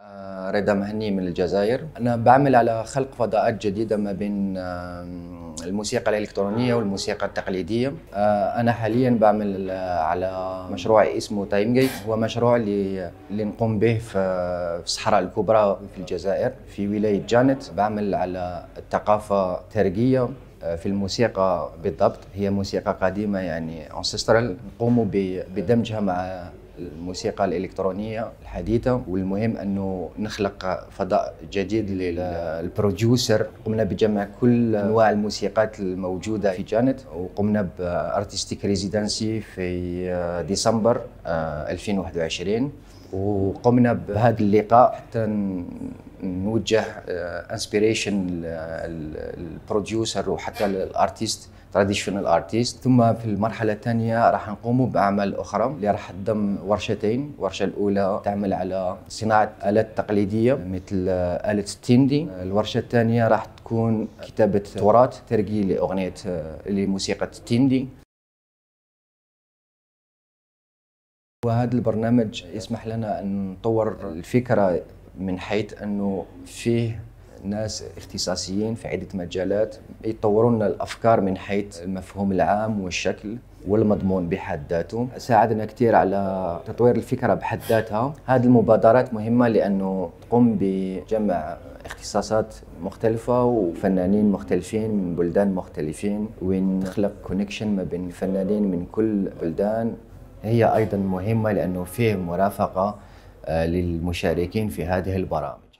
آه، رضا مهني من الجزائر أنا بعمل على خلق فضاءات جديدة ما بين الموسيقى الإلكترونية والموسيقى التقليدية آه، أنا حاليا بعمل آه، على مشروع اسمه تايم جيت هو مشروع اللي, اللي نقوم به في الصحراء الكبرى في الجزائر في ولاية جانت بعمل على الثقافة الترقيه في الموسيقى بالضبط هي موسيقى قديمة يعني انسيسترال نقوم بدمجها مع الموسيقى الالكترونيه الحديثه والمهم انه نخلق فضاء جديد للبروديوسر قمنا بجمع كل انواع الموسيقات الموجوده في جانت وقمنا بارتستيك ريزيدنسي في آه، ديسمبر 2021 آه، وقمنا بهذا اللقاء حتى نوجه انسبيريشن آه، للبروديوسر وحتى للارتيست تراديشنال ارتيست ثم في المرحله الثانيه راح نقوم باعمال اخرى اللي راح تضم ورشتين الورشه الاولى تعمل على صناعه الات تقليديه مثل آه، اله التندي الورشه الثانيه راح تكون كتابه تراث ترقي لاغنيه آه، لموسيقى التندي وهذا البرنامج يسمح لنا أن نطور الفكرة من حيث أنه فيه ناس اختصاصيين في عدة مجالات يطورون لنا الأفكار من حيث المفهوم العام والشكل والمضمون بحد ذاته ساعدنا كثير على تطوير الفكرة بحد ذاتها هذه المبادرات مهمة لأنه تقوم بجمع اختصاصات مختلفة وفنانين مختلفين من بلدان مختلفين وين تخلق كونكشن ما بين فنانين من كل بلدان هي أيضا مهمة لأنه فيه مرافقة آه، للمشاركين في هذه البرامج